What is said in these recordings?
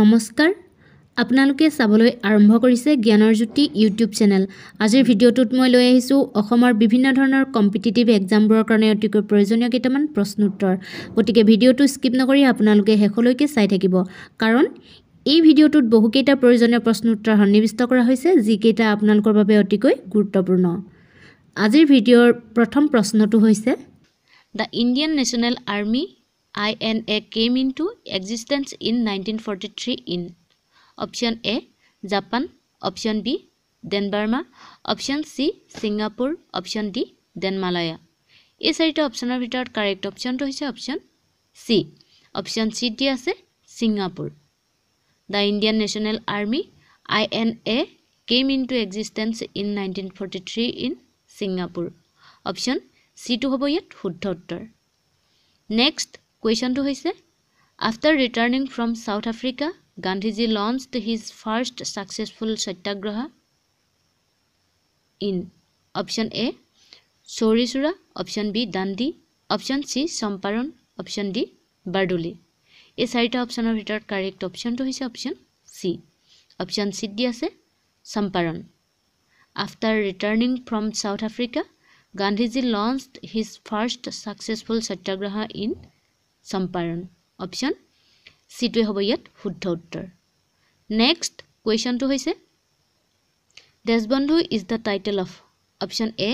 নমস্কাৰ আপোনালোকে চাবলৈ আৰম্ভ কৰিছে জ্ঞানৰ জ্যোতি ইউটিউব চেনেল আজিৰ ভিডিঅ'টোত মই লৈ আহিছোঁ অসমৰ বিভিন্ন ধৰণৰ কম্পিটিটিভ এক্সামবোৰৰ কাৰণে অতিকৈ প্ৰয়োজনীয় কেইটামান প্ৰশ্নোত্তৰ গতিকে ভিডিঅ'টো স্কিপ নকৰি আপোনালোকে শেষলৈকে চাই থাকিব কাৰণ এই ভিডিঅ'টোত বহুকেইটা প্ৰয়োজনীয় প্ৰশ্নোত্তৰ সন্নিৱিষ্ট কৰা হৈছে যিকেইটা আপোনালোকৰ বাবে অতিকৈ গুৰুত্বপূৰ্ণ আজিৰ ভিডিঅ'ৰ প্ৰথম প্ৰশ্নটো হৈছে the Indian national army I N A came into existence in nineteen forty three in option A Japan option B then Burma option C Singapore option D then Malaya এই চাৰিটা অপশ্যনৰ ভিতৰত কাৰেক্ট অপশ্যনটো হৈছে অপশ্যন চি অপশ্যন চি ডি আছে Singapore the Indian national army I N A came into existence in nineteen forty three in Singapore option চিটো হ'ব ইয়াত শুদ্ধ উত্তৰ নেক্সট কুৱেশ্যনটো হৈছে after returning from South Africa Gandhiji launched his first successful satyagraha in option A Chauri Chaura option B Dandi option C Champaran option D Bardoli এই চাৰিটা অপশ্যনৰ ভিতৰত কাৰেক্ট অপশ্যনটো হৈছে অপশ্যন চি অপশ্যন চিত দি আছে Champaran after returning from South Africa Gandhiji launched his first successful satyagraha in Champaran option চিটোৱে হ'ব ইয়াত শুদ্ধ উত্তৰ নেক্সট কুৱেশ্যনটো হৈছে Deshbandhu is the title of option A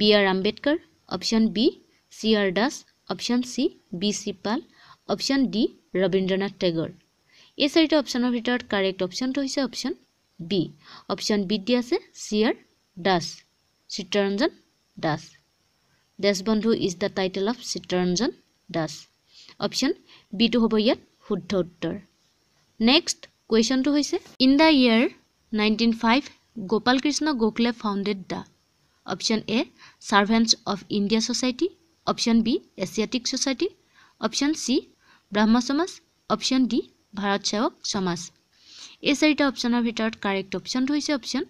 B R Ambedkar option B C R Das option C B C Pal option D Rabindranath Tagore এই চাৰিটা অপশ্যনৰ ভিতৰত কাৰেক্ট অপশ্যনটো হৈছে অপশ্যন বি অপশ্যন বিত দিয়া আছে C R Das Chittaranjan Das Deshbandhu is the title of Chittaranjan Das option বিটো হ'ব ইয়াত শুদ্ধ উত্তৰ নেক্সট কুৱেশ্যনটো হৈছে in the year nineteen five Gopal Krishna Gokhale founded the option A servants of India society option B Asiatic society option C Brahmo Samaj option D Bharat সেৱক সমাজ এই চাৰিটা অপশ্যনৰ ভিতৰত কাৰেক্ট অপশ্যনটো হৈছে অপশ্যন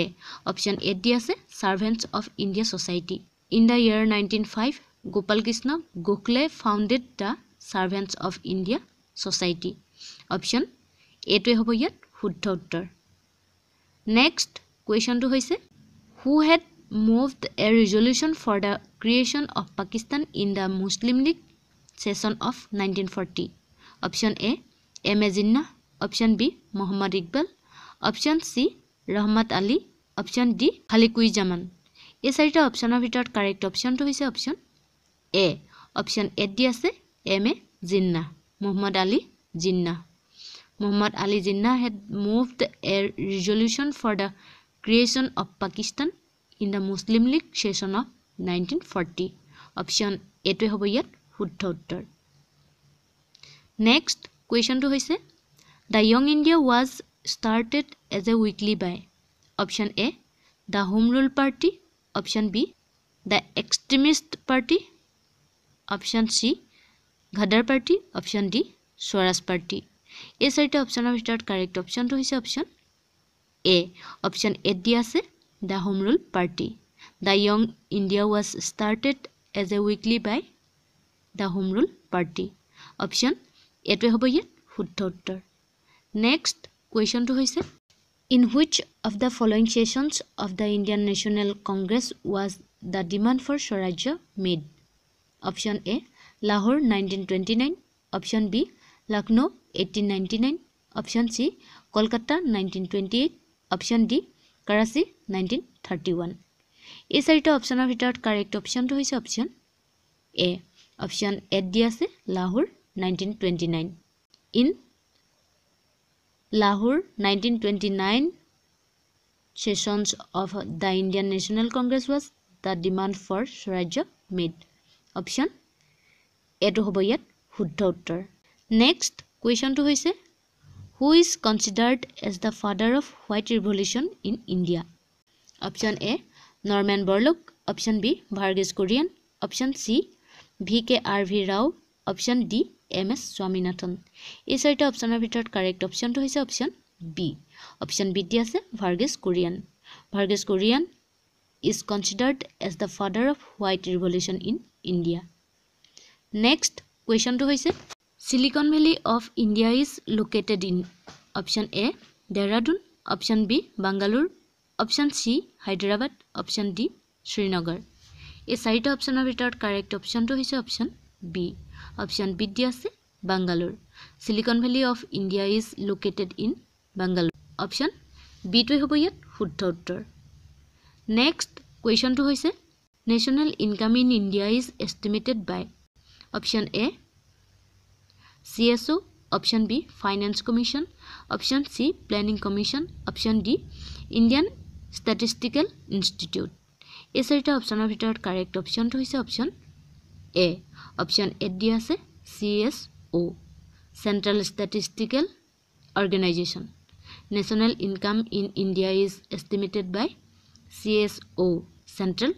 এ অপশ্যন এ ডি আছে servants of India society in the year nineteen five Gopal Krishna Gokhale founded the servants of India society option এইটোৱে হ'ব ইয়াত শুদ্ধ উত্তৰ নেক্সট কুৱেশ্যনটো হৈছে who had move a resolution for the creation of Pakistan in the Muslim League session of nineteen forty option A M A Jinnah option B Mohammad Iqbal option C Rahmat Ali option D Zaman এই চাৰিটা অপশ্যনৰ ভিতৰত কাৰেক্ট অপশ্যনটো হৈছে অপশ্যন এ অপশ্যন এত দি আছে M A Jinnah Mohammad Ali Jinnah Mohammad Ali Jinnah had move the a resolution for the creation of Pakistan in the Muslim League session of nineteen forty option এটোৱে হ'ব ইয়াত শুদ্ধ উত্তৰ নেক্সট কুৱেশ্যনটো হৈছে the Young India was started as a weekly by option A the home rule party option B the extremist party option C Ghadar party option D Swaraj party এই চাৰিটা অপশ্যনৰ ভিতৰত কাৰেক্ট অপশ্যনটো হৈছে অপশ্যন এ অপশ্যন এত দিয়া আছে the home rule party the Young India was started as a weekly by the home rule party option এইটোৱে হ'ব ইয়াত শুদ্ধ উত্তৰ নেক্সট কুৱেশ্যনটো হৈছে in which of the following sessions of the Indian national Congress was the demand for Swarajya made option A Lahore nineteen option B Lucknow eighteen ninety nine option C Kolkata nineteen option D Karachi nineteen এই চাৰিটা অপশ্যনৰ ভিতৰত কাৰেক্ট অপশ্যনটো হৈছে option A option এড দি আছে Lahore nineteen in Lahore nineteen twenty nine sessions of the Indian national Congress was the demand for Swarajya made option এইটো হ'ব ইয়াত শুদ্ধ উত্তৰ নেক্সট কুৱেশ্যনটো হৈছে who is considered as the father of white revolution in India option A Norman Borlaug option B Verghese Kurien option C V K R V Rao option D M S Swaminathan এই চাৰিটা অপশ্যনৰ ভিতৰত কাৰেক্ট অপশ্যনটো হৈছে অপশ্যন বি অপশ্যন বি দি আছে Verghese Kurien Verghese Kurien is considered as the father of white revolution in India next কুৱেশ্যনটো হৈছে silicon valley of India is located in option A Dehradun option B Bangalore option C Hyderabad option D Srinagar এই চাৰিটা অপশ্যনৰ ভিতৰত কাৰেক্ট অপশ্যনটো হৈছে অপশ্যন বি অপশ্যন বিত দি আছে Bangalore silicon valley of India is located in Bangalore option বিটোৱে হ'ব ইয়াত শুদ্ধ উত্তৰ নেক্সট কুৱেশ্যনটো হৈছে National income in India is estimated by option A CSO, option B Finance Commission, option C Planning Commission, option D Indian Statistical Institute. এই চাৰিটা অপশ্যনৰ ভিতৰত কাৰেক্ট অপশ্যনটো হৈছে অপশ্যন এ অপশ্যন এত দিয়া আছে C S O' central statistical organisation national income in India is estimated by C S O' central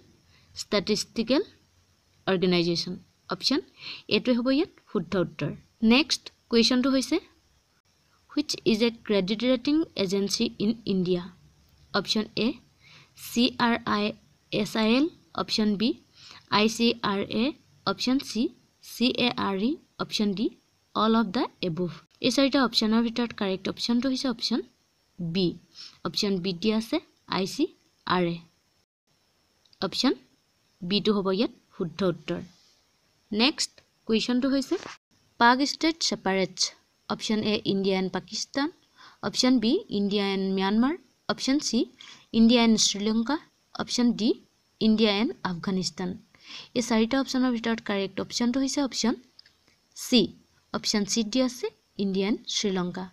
statistical organisation option এইটোৱে হ'ব ইয়াত শুদ্ধ উত্তৰ নেক্সট কুৱেশ্যনটো হৈছে which is a credit rating agency in India option A C R I S I L option B I C R A option C C A R E option D all of the above এই চাৰিটা অপশ্যনৰ ভিতৰত correct অপশ্যনটো হৈছে option B option বিত দিয়া আছে I C R A option বিটো হ'ব ইয়াত শুদ্ধ উত্তৰ নেক্সট কুৱেশ্যনটো হৈছে Palk strait separates option A India and Pakistan option B India and Myanmar option C India and Sri Lanka option D India and Afghanistan এই চাৰিটা অপশ্যনৰ ভিতৰত কাৰেক্ট অপশ্যনটো হৈছে অপশ্যন চি অপশ্যন চিত দি আছে India and Sri Lanka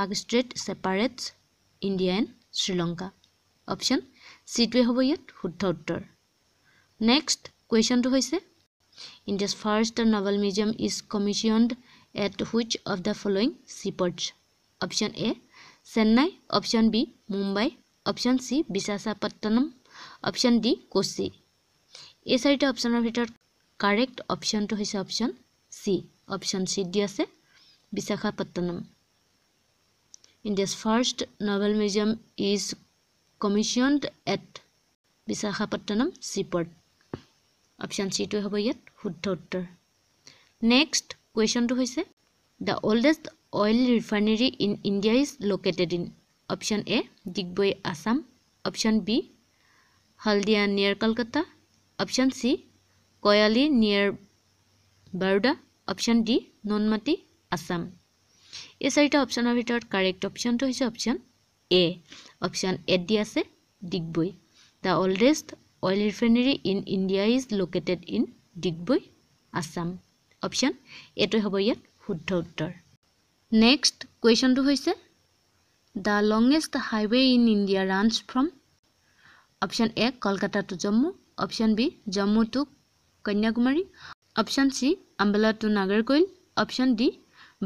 Palk strait separates India and Sri Lanka option চিটোৱে হ'ব ইয়াত শুদ্ধ উত্তৰ নেক্সট কুৱেশ্যনটো হৈছে India's first naval museum is commissioned at which of the following seaports option A Chennai option B Mumbai option C Visakhapatnam option D Kochi এই চাৰিটা অপশ্যনৰ ভিতৰত কাৰেক্ট অপশ্যনটো হৈছে অপশ্যন চি অপশ্যন চিত দি আছে Visakhapatnam India's first naval museum is commissioned at Visakhapatnam seaport option চিটোৱে হ'ব ইয়াত শুদ্ধ উত্তৰ নেক্সট কুৱেশ্যনটো হৈছে the oldest oil refinery in India is located in option A Digboi Assam option B Haldia near Kolkata option C Koyali near Baroda option D Noonmati Assam এই চাৰিটা অপশ্যনৰ ভিতৰত কাৰেক্ট অপশ্যনটো হৈছে অপশ্যন এ অপশ্যন এত দি আছে Digboi the oldest oil refinery in India is located in Digboi Assam option এইটোৱে হ'ব ইয়াত শুদ্ধ উত্তৰ নেক্সট কুৱেশ্যনটো হৈছে the longest highway in India runs from option A Kolkata to Jammu option B Jammu to Kanyakumari option C Ambala to Nagercoil option D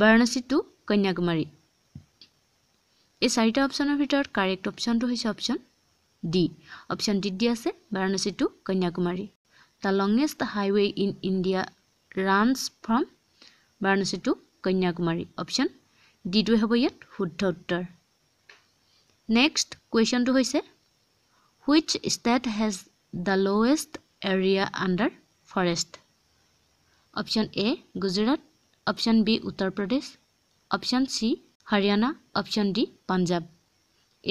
Varanasi to Kanyakumari এই চাৰিটা অপশ্যনৰ ভিতৰত কাৰেক্ট অপশ্যনটো হৈছে অপশ্যন ডি অপশ্যন ডিত দিয়া আছে Varanasi to Kanyakumari the longest highway in India runs from Varanasi to Kanyakumari option ডিটোৱে হ'ব ইয়াত শুদ্ধ উত্তৰ নেক্সট কুৱেশ্যনটো হৈছে which state has the lowest area under forest option A Gujarat option B Uttar Pradesh option C Haryana option D Punjab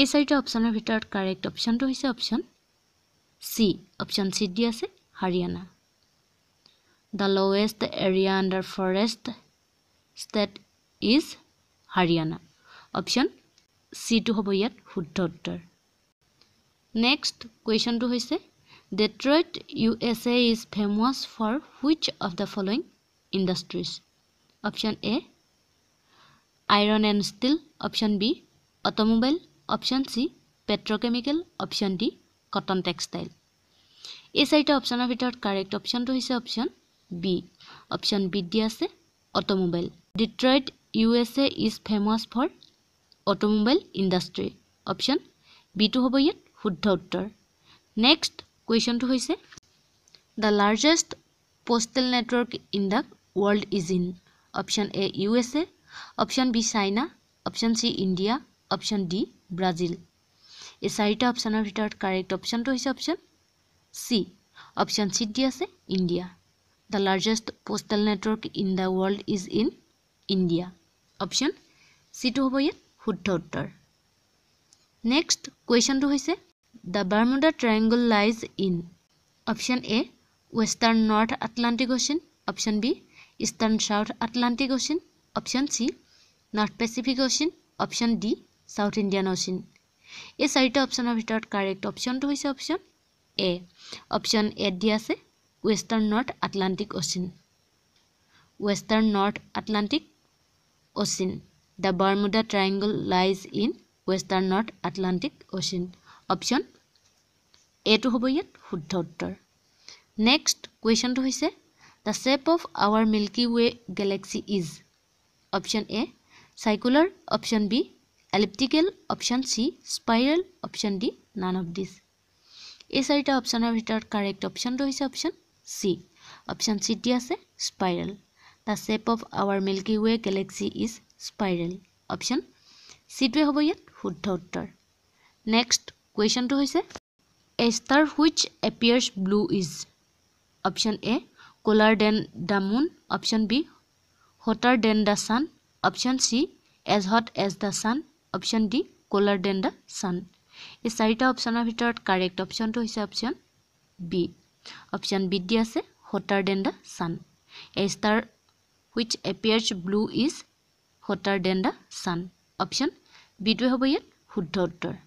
এই চাৰিটা অপশ্যনৰ ভিতৰত কাৰেক্ট অপশ্যনটো হৈছে অপশ্যন চি অপশ্যন চিত দি আছে Haryana the lowest area under forest state is Haryana option চিটো হ'ব ইয়াত শুদ্ধ উত্তৰ নেক্সট কুৱেশ্যনটো হৈছে Detroit U S A is famous for which of the following industries option A iron and steel option B automobile option C petrochemical option D cotton textile এই চাৰিটা অপশ্যনৰ ভিতৰত কাৰেক্ট অপশ্যনটো হৈছে অপশ্যন বি অপশ্যন বিত দিয়া আছে automobile Detroit U S A is famous for automobile industry option বিটো হ'ব ইয়াত শুদ্ধ উত্তৰ নেক্সট কুৱেশ্যনটো হৈছে the largest postal network in the world is in option A U S A option B China option C India option D Brazil এই চাৰিটা অপশ্যনৰ ভিতৰত কাৰেক্ট অপশ্যনটো হৈছে অপশ্যন চি অপশ্যন চিত দি আছে India the largest postal network in the world is in India option চিটো হ'ব ইয়াত শুদ্ধ উত্তৰ নেক্সট কুৱেশ্যনটো হৈছে the Bermuda triangle lies in option A western north Atlantic ocean option B eastern south Atlantic ocean option C north Pacific ocean option D south Indian ocean এই চাৰিটা অপশ্যনৰ ভিতৰত কাৰেক্ট অপশ্যনটো হৈছে অপশ্যন এ অপশ্যন এত দিয়া আছে western north Atlantic ocean western north Atlantic ocean the Bermuda triangle lies in western north Atlantic ocean option এটো হ'ব ইয়াত শুদ্ধ উত্তৰ নেক্সট কুৱেশ্যনটো হৈছে the shape of our Milky Way galaxy is option A circular option B elliptical option C spiral option D none of these এই চাৰিটা অপশ্যনৰ ভিতৰত কাৰেক্ট অপশ্যনটো হৈছে অপশ্যন চি অপশ্যন চিত দি আছে spiral the shape of our Milky Way galaxy is spiral option চিটোৱে হ'ব ইয়াত শুদ্ধ উত্তৰ নেক্সট কুৱেশ্যনটো হৈছে a star which appears blue is option A colder than the moon option B hotter than the sun option C as hot as the sun option D colder than the sun এই চাৰিটা অপশ্যনৰ ভিতৰত correct অপশ্যনটো হৈছে option B option বিত দি আছে hotter than the sun a star which appears blue is hotter than the sun option বিটোৱে হ'ব ইয়াত শুদ্ধ উত্তৰ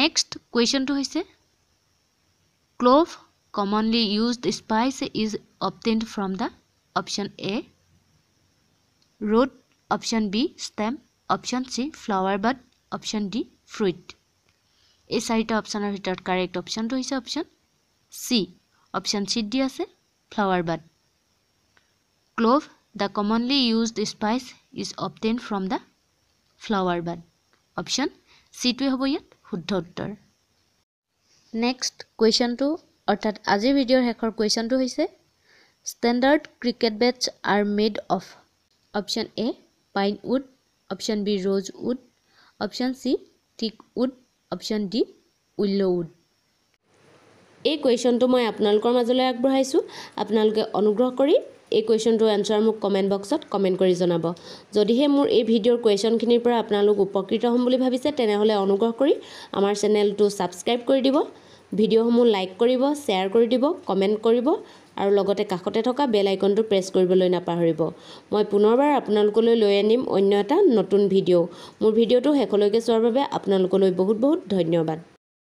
নেক্সট কুৱেশ্যনটো হৈছে clove commonly used spice is obtained from the option A root option B stem option C flower bud option D fruit এই চাৰিটা অপশ্যনৰ ভিতৰত কাৰেক্ট অপশ্যনটো হৈছে অপশ্যন চি অপশ্যন চিত দি আছে flower bud clove the commonly used spice is obtain from the flower bud option চিটোৱে হ'ব ইয়াত শুদ্ধ উত্তৰ নেক্সট কুৱেশ্যনটো অৰ্থাৎ আজিৰ ভিডিঅ'ৰ শেষৰ কুৱেশ্যনটো হৈছে standard cricket bats are made of option A pine wood option B rosewood option C teak wood option D willow' wood এই কুৱেশ্যনটো মই আপোনালোকৰ মাজলৈ আগবঢ়াইছোঁ আপোনালোকে অনুগ্ৰহ কৰি এই কুৱেশ্যনটোৰ এনচাৰ মোক কমেণ্ট বক্সত কমেণ্ট কৰি জনাব যদিহে মোৰ এই ভিডিঅ'ৰ কুৱেশ্যনখিনিৰ পৰা আপোনালোক উপকৃত হ'ম বুলি ভাবিছে তেনেহ'লে অনুগ্ৰহ কৰি আমাৰ চেনেলটো ছাবস্ক্ৰাইব কৰি দিব ভিডিঅ'সমূহ লাইক কৰিব শ্বেয়াৰ কৰি দিব কমেণ্ট কৰিব আৰু লগতে কাষতে থকা বেল আইকনটো প্ৰেছ কৰিবলৈ নাপাহৰিব মই পুনৰবাৰ আপোনালোকলৈ লৈ আনিম অন্য এটা নতুন ভিডিঅ' মোৰ ভিডিঅ'টো শেষলৈকে চোৱাৰ বাবে আপোনালোকলৈ বহুত বহুত ধন্যবাদ